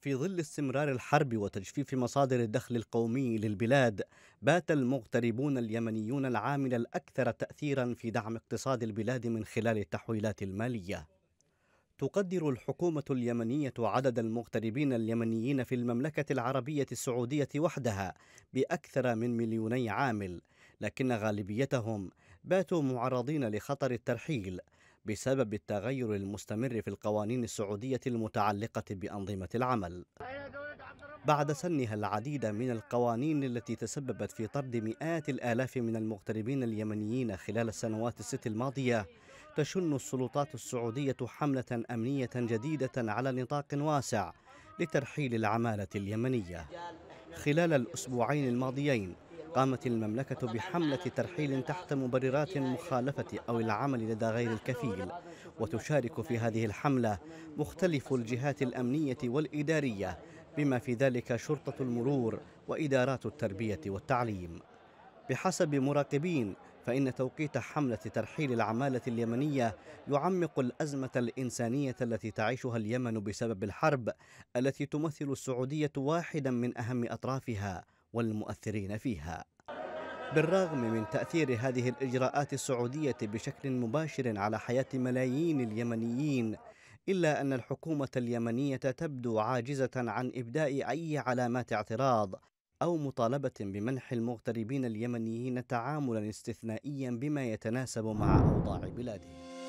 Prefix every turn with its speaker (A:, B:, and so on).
A: في ظل استمرار الحرب وتجفيف مصادر الدخل القومي للبلاد بات المغتربون اليمنيون العامل الاكثر تاثيرا في دعم اقتصاد البلاد من خلال التحويلات الماليه تقدر الحكومه اليمنيه عدد المغتربين اليمنيين في المملكه العربيه السعوديه وحدها باكثر من مليوني عامل لكن غالبيتهم باتوا معرضين لخطر الترحيل بسبب التغير المستمر في القوانين السعودية المتعلقة بأنظمة العمل بعد سنها العديد من القوانين التي تسببت في طرد مئات الآلاف من المغتربين اليمنيين خلال السنوات الست الماضية تشن السلطات السعودية حملة أمنية جديدة على نطاق واسع لترحيل العمالة اليمنية خلال الأسبوعين الماضيين قامت المملكة بحملة ترحيل تحت مبررات مخالفة أو العمل لدى غير الكفيل وتشارك في هذه الحملة مختلف الجهات الأمنية والإدارية بما في ذلك شرطة المرور وإدارات التربية والتعليم بحسب مراقبين فإن توقيت حملة ترحيل العمالة اليمنية يعمق الأزمة الإنسانية التي تعيشها اليمن بسبب الحرب التي تمثل السعودية واحدا من أهم أطرافها والمؤثرين فيها بالرغم من تأثير هذه الإجراءات السعودية بشكل مباشر على حياة ملايين اليمنيين إلا أن الحكومة اليمنية تبدو عاجزة عن إبداء أي علامات اعتراض أو مطالبة بمنح المغتربين اليمنيين تعاملا استثنائيا بما يتناسب مع أوضاع بلادهم